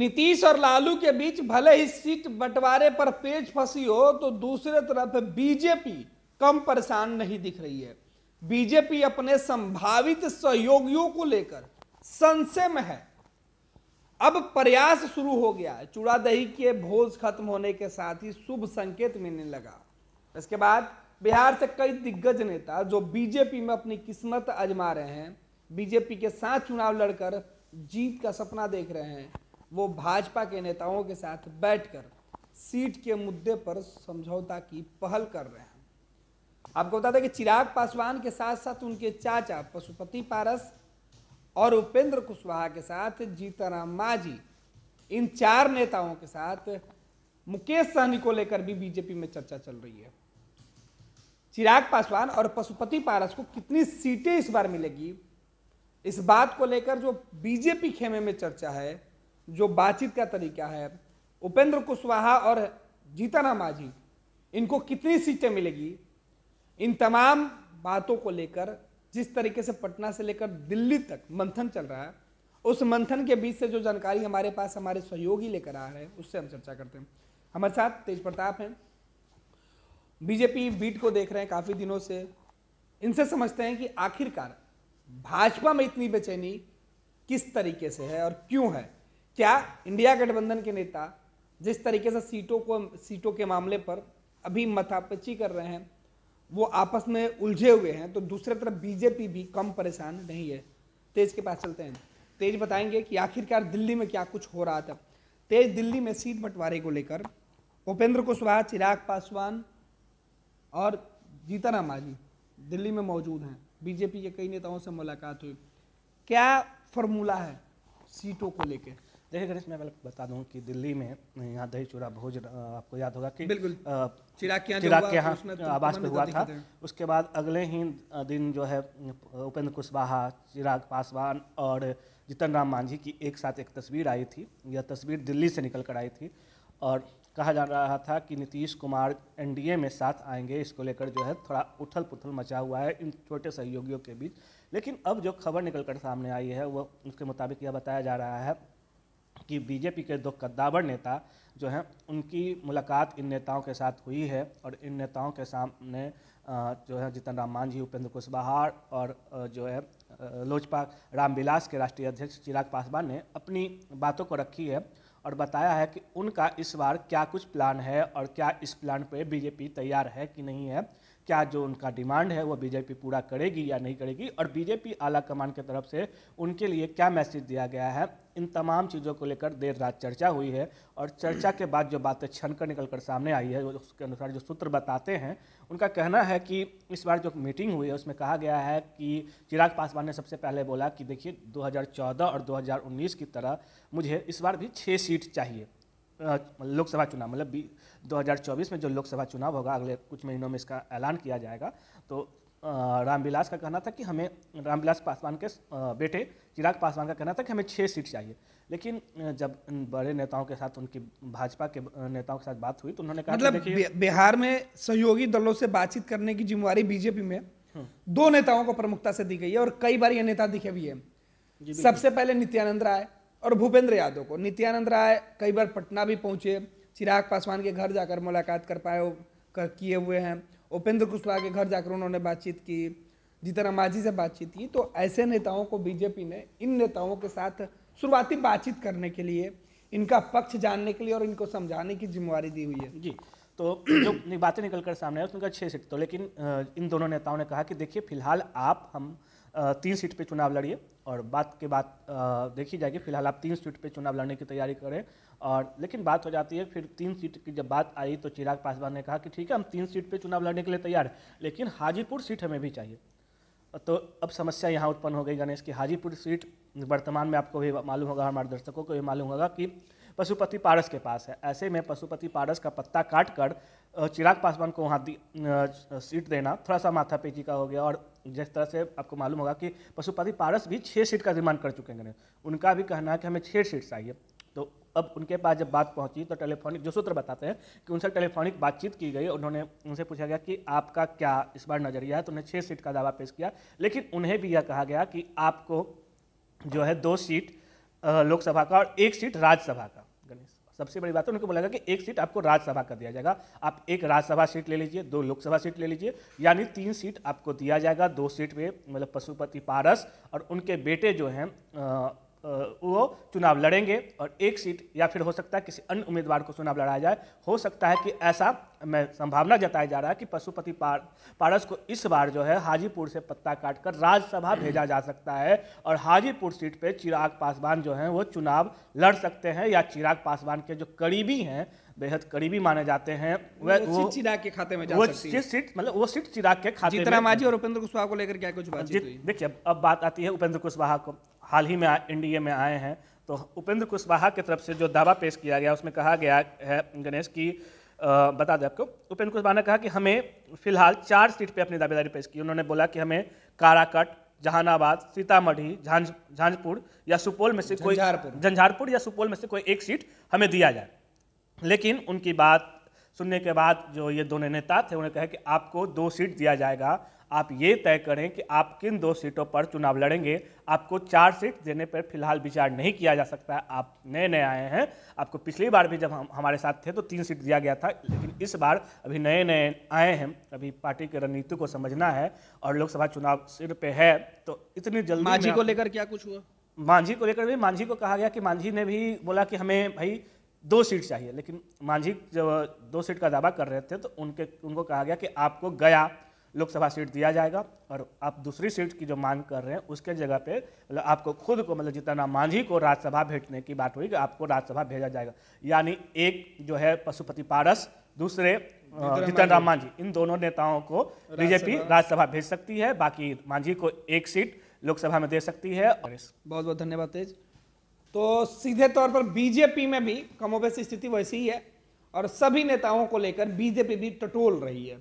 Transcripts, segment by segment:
नीतीश और लालू के बीच भले ही सीट बंटवारे पर पेज फंसी हो तो दूसरे तरफ बीजेपी कम परेशान नहीं दिख रही है बीजेपी अपने संभावित सहयोगियों को लेकर संशय में है अब प्रयास शुरू हो गया चूड़ादही के भोज खत्म होने के साथ ही शुभ संकेत मिलने लगा इसके बाद बिहार से कई दिग्गज नेता जो बीजेपी में अपनी किस्मत आजमा रहे हैं बीजेपी के साथ चुनाव लड़कर जीत का सपना देख रहे हैं वो भाजपा के नेताओं के साथ बैठकर सीट के मुद्दे पर समझौता की पहल कर रहे हैं आपको बता दें कि चिराग पासवान के साथ साथ उनके चाचा पशुपति पारस और उपेंद्र कुशवाहा के साथ जीताराम मांझी इन चार नेताओं के साथ मुकेश सहनी को लेकर भी बीजेपी में चर्चा चल रही है चिराग पासवान और पशुपति पारस को कितनी सीटें इस बार मिलेगी इस बात को लेकर जो बीजेपी खेमे में चर्चा है जो बातचीत का तरीका है उपेंद्र कुशवाहा और जीतन माझी इनको कितनी सीटें मिलेगी इन तमाम बातों को लेकर जिस तरीके से पटना से लेकर दिल्ली तक मंथन चल रहा है उस मंथन के बीच से जो जानकारी हमारे पास हमारे सहयोगी लेकर आ रहे हैं उससे हम चर्चा करते हैं हमारे साथ तेज प्रताप हैं बीजेपी बीट को देख रहे हैं काफ़ी दिनों से इनसे समझते हैं कि आखिरकार भाजपा में इतनी बेचैनी किस तरीके से है और क्यों है क्या इंडिया गठबंधन के नेता जिस तरीके से सीटों को सीटों के मामले पर अभी मथापची कर रहे हैं वो आपस में उलझे हुए हैं तो दूसरी तरफ बीजेपी भी कम परेशान नहीं है तेज के पास चलते हैं तेज बताएंगे कि आखिरकार दिल्ली में क्या कुछ हो रहा था तेज दिल्ली में सीट बंटवारे को लेकर उपेंद्र कुशवाहा चिराग पासवान और जीतन माझी दिल्ली में मौजूद हैं बीजेपी के कई नेताओं से मुलाकात हुई क्या फॉर्मूला है सीटों को लेकर देखिए गणेश मैं बता दूं कि दिल्ली में यहाँ दही चूड़ा भोज आपको याद होगा कि बिल्कुल चिराग के यहाँ तो आवास पे तो हुआ था उसके बाद अगले ही दिन जो है उपेंद्र कुशवाहा चिराग पासवान और जितन राम मांझी की एक साथ एक तस्वीर आई थी यह तस्वीर दिल्ली से निकल कर आई थी और कहा जा रहा था कि नीतीश कुमार एनडीए में साथ आएंगे इसको लेकर जो है थोड़ा उथल पुथल मचा हुआ है इन छोटे सहयोगियों के बीच लेकिन अब जो खबर निकल कर सामने आई है वो उसके मुताबिक यह बताया जा रहा है कि बीजेपी के दो कद्दावर नेता जो हैं उनकी मुलाकात इन नेताओं के साथ हुई है और इन नेताओं के सामने जो है जीतन राम मांझी उपेंद्र कुशवाहा और जो है लोजपा रामविलास के राष्ट्रीय अध्यक्ष चिराग पासवान ने अपनी बातों को रखी है और बताया है कि उनका इस बार क्या कुछ प्लान है और क्या इस प्लान पर बीजेपी तैयार है कि नहीं है क्या जो उनका डिमांड है वो बीजेपी पूरा करेगी या नहीं करेगी और बीजेपी आला कमान की तरफ से उनके लिए क्या मैसेज दिया गया है इन तमाम चीज़ों को लेकर देर रात चर्चा हुई है और चर्चा के बाद जो बातें छनकर निकल कर सामने आई है उसके अनुसार जो सूत्र बताते हैं उनका कहना है कि इस बार जो मीटिंग हुई है उसमें कहा गया है कि चिराग पासवान ने सबसे पहले बोला कि देखिए 2014 और 2019 की तरह मुझे इस बार भी छः सीट चाहिए लोकसभा चुनाव मतलब दो में जो लोकसभा चुनाव होगा अगले कुछ महीनों में इसका ऐलान किया जाएगा तो रामविलास का कहना था कि हमें रामविलास पासवान के बेटे चिराग पासवान का कहना था कि हमें छः सीट चाहिए लेकिन जब बड़े नेताओं के साथ उनकी भाजपा के नेताओं के साथ बात हुई तो उन्होंने कहा मतलब बिहार में सहयोगी दलों से बातचीत करने की जिम्मेवारी बीजेपी में हम्म। दो नेताओं को प्रमुखता से दी गई है और कई बार ये नेता दिखे भी है सबसे पहले नित्यानंद राय और भूपेंद्र यादव को नित्यानंद राय कई बार पटना भी पहुंचे चिराग पासवान के घर जाकर मुलाकात कर पाए कर किए हुए हैं उपेंद्र कुशवाहा के घर जाकर उन्होंने बातचीत की जीतन माझी से बातचीत की तो ऐसे नेताओं को बीजेपी ने इन नेताओं के साथ शुरुआती बातचीत करने के लिए इनका पक्ष जानने के लिए और इनको समझाने की जिम्मेवारी दी हुई है जी तो जो बातें निकल कर सामने आई उसमें छः सीट तो लेकिन इन दोनों नेताओं ने कहा कि देखिए फिलहाल आप हम तीन सीट पे चुनाव लड़िए और बात के बाद देखी जाएगी फिलहाल आप तीन सीट पे चुनाव लड़ने की तैयारी करें और लेकिन बात हो जाती है फिर तीन सीट की जब बात आई तो चिराग पासवान ने कहा कि ठीक है हम तीन सीट पे चुनाव लड़ने के लिए तैयार लेकिन हाजीपुर सीट हमें भी चाहिए तो अब समस्या यहाँ उत्पन्न हो गई गणेश की हाजीपुर सीट वर्तमान में आपको भी मालूम होगा हमारे दर्शकों को भी मालूम होगा कि पशुपति पारस के पास है ऐसे में पशुपति पारस का पत्ता काट कर चिराग पासवान को वहाँ सीट देना थोड़ा सा माथा पेची का हो गया और जिस तरह से आपको मालूम होगा कि पशुपति पारस भी छः सीट का डिमांड कर चुके हैं उनका भी कहना है कि हमें छः सीट चाहिए तो अब उनके पास जब बात पहुंची तो टेलीफोनिक जो सूत्र बताते हैं कि उनसे टेलीफोनिक बातचीत की गई उन्होंने उनसे पूछा गया कि आपका क्या इस बार नज़रिया है तो उन्हें छः सीट का दावा पेश किया लेकिन उन्हें भी यह कहा गया कि आपको जो है दो सीट लोकसभा का और एक सीट राज्यसभा का गणेश सबसे बड़ी बात है उनको बोला गया कि एक सीट आपको राज्यसभा का दिया जाएगा आप एक राज्यसभा सीट ले लीजिए दो लोकसभा सीट ले लीजिए यानी तीन सीट आपको दिया जाएगा दो सीट पे मतलब पशुपति पारस और उनके बेटे जो हैं वो चुनाव लड़ेंगे और एक सीट या फिर हो सकता है किसी अन्य उम्मीदवार को चुनाव लड़ाया जाए हो सकता है कि ऐसा मैं संभावना जताया जा रहा है कि पशुपति पार, पारस को इस बार जो है हाजीपुर से पत्ता काटकर राज्यसभा भेजा जा सकता है और हाजीपुर सीट पे चिराग पासवान जो हैं वो चुनाव लड़ सकते हैं या चिराग पासवान के जो करीबी हैं बेहद करीबी माने जाते हैं वह वो चिराग के खाते में जा सकती है सीट मतलब वो सीट चिराग के खाते जीतन मांझी और उपेंद्र कुशवाहा को लेकर क्या कुछ बात देखिए अब बात आती है उपेंद्र कुशवाहा को हाल ही में एनडीए में आए हैं तो उपेंद्र कुशवाहा की तरफ से जो दावा पेश किया गया उसमें कहा गया है गणेश की बता दें आपको उपेंद्र कुशवाहा ने कहा कि हमें फिलहाल चार सीट पे अपनी दावेदारी पेश की उन्होंने बोला कि हमें काराकट जहानाबाद सीतामढ़ी झांझ झांझपुर या सुपौल में से कोई झंझारपुर या सुपौल में से कोई एक सीट हमें दिया जाए लेकिन उनकी बात सुनने के बाद जो ये दोनों नेता थे उन्होंने कहा कि आपको दो सीट दिया जाएगा आप ये तय करें कि आप किन दो सीटों पर चुनाव लड़ेंगे आपको चार सीट देने पर फिलहाल विचार नहीं किया जा सकता है आप नए नए आए हैं आपको पिछली बार भी जब हम हमारे साथ थे तो तीन सीट दिया गया था लेकिन इस बार अभी नए नए आए हैं अभी पार्टी की रणनीति को समझना है और लोकसभा चुनाव सिर पे है तो इतनी जल्दी मांझी को लेकर क्या कुछ हुआ मांझी को लेकर भी मांझी को कहा गया कि मांझी ने भी बोला कि हमें भाई दो सीट चाहिए लेकिन मांझी जब दो सीट का दावा कर रहे थे तो उनके उनको कहा गया कि आपको गया लोकसभा सीट दिया जाएगा और आप दूसरी सीट की जो मांग कर रहे हैं उसके जगह पे मतलब आपको खुद को मतलब जितना मांझी को राज्यसभा भेजने की बात हुई कि आपको राज्यसभा भेजा जाएगा यानी एक जो है पशुपति पारस दूसरे जीतन राम मांझी इन दोनों नेताओं को बीजेपी राज्यसभा भेज सकती है बाकी मांझी को एक सीट लोकसभा में दे सकती है और बहुत बहुत धन्यवाद तेज तो सीधे तौर पर बीजेपी में भी कमोबेश स्थिति वैसी ही है और सभी नेताओं को लेकर बीजेपी भी टटोल रही है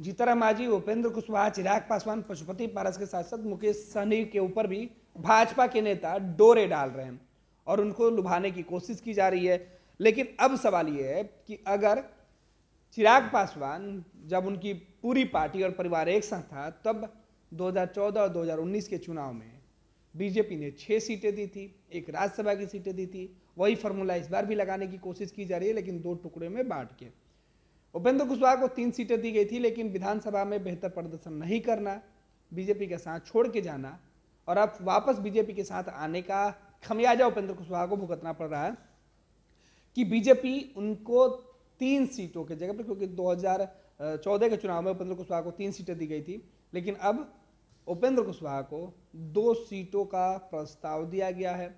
जीताराम मांझी उपेंद्र कुशवाहा चिराग पासवान पशुपति पारस के साथ साथ मुकेश सहनी के ऊपर भी भाजपा के नेता डोरे डाल रहे हैं और उनको लुभाने की कोशिश की जा रही है लेकिन अब सवाल ये है कि अगर चिराग पासवान जब उनकी पूरी पार्टी और परिवार एक साथ था तब 2014 और 2019 के चुनाव में बीजेपी ने छः सीटें दी थी एक राज्यसभा की सीटें दी थी वही फार्मूला इस बार भी लगाने की कोशिश की जा रही है लेकिन दो टुकड़े में बांट के उपेंद्र कुशवाहा को तीन सीटें दी गई थी लेकिन विधानसभा में बेहतर प्रदर्शन नहीं करना बीजेपी के साथ छोड़ के जाना और अब वापस बीजेपी के साथ आने का खमियाजा उपेंद्र कुशवाहा को भुगतना पड़ रहा है कि बीजेपी उनको तीन सीटों के जगह पर क्योंकि 2014 के चुनाव में उपेंद्र कुशवाहा को तीन सीटें दी गई थी लेकिन अब उपेंद्र कुशवाहा को दो सीटों का प्रस्ताव दिया गया है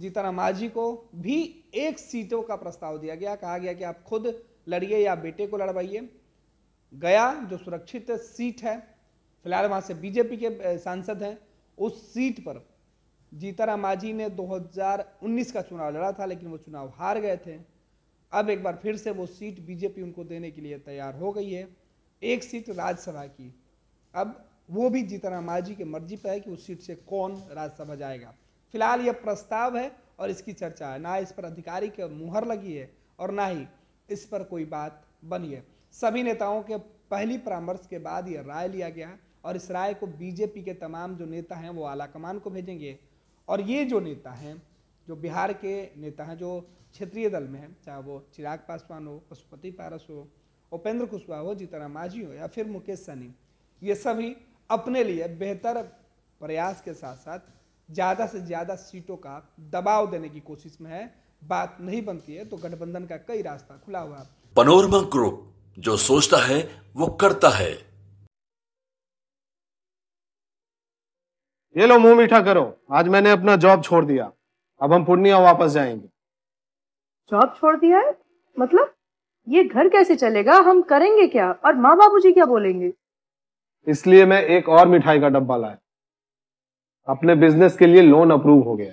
जीतन मांझी को भी एक सीटों का प्रस्ताव दिया गया कहा गया कि आप खुद लड़िए या बेटे को लड़वाइए गया जो सुरक्षित सीट है फिलहाल वहाँ से बीजेपी के सांसद हैं उस सीट पर जीताराम माझी ने 2019 का चुनाव लड़ा था लेकिन वो चुनाव हार गए थे अब एक बार फिर से वो सीट बीजेपी उनको देने के लिए तैयार हो गई है एक सीट राज्यसभा की अब वो भी जीताराम माझी के मर्जी पर है कि उस सीट से कौन राज्यसभा जाएगा फिलहाल यह प्रस्ताव है और इसकी चर्चा है ना इस पर अधिकारी के मुहर लगी है और ना ही इस पर कोई बात बनी है सभी नेताओं के पहली परामर्श के बाद ये राय लिया गया और इस राय को बीजेपी के तमाम जो नेता हैं वो आला कमान को भेजेंगे और ये जो नेता हैं जो बिहार के नेता हैं जो क्षेत्रीय दल में हैं चाहे वो चिराग पासवान हो पशुपति पारस हो उपेंद्र कुशवाहा हो जीतराम माझी हो या फिर मुकेश सहनी ये सभी अपने लिए बेहतर प्रयास के साथ साथ ज़्यादा से ज़्यादा सीटों का दबाव देने की कोशिश में है बात नहीं बनती है तो गठबंधन का कई रास्ता खुला हुआ पनोरमा ग्रुप जो सोचता है वो करता है ये लो मुंह मीठा करो आज मैंने अपना जॉब छोड़ दिया अब हम पूर्णिया वापस जाएंगे जॉब छोड़ दिया है मतलब ये घर कैसे चलेगा हम करेंगे क्या और माँ बाबू जी क्या बोलेंगे इसलिए मैं एक और मिठाई का डब्बा लाया अपने बिजनेस के लिए लोन अप्रूव हो गया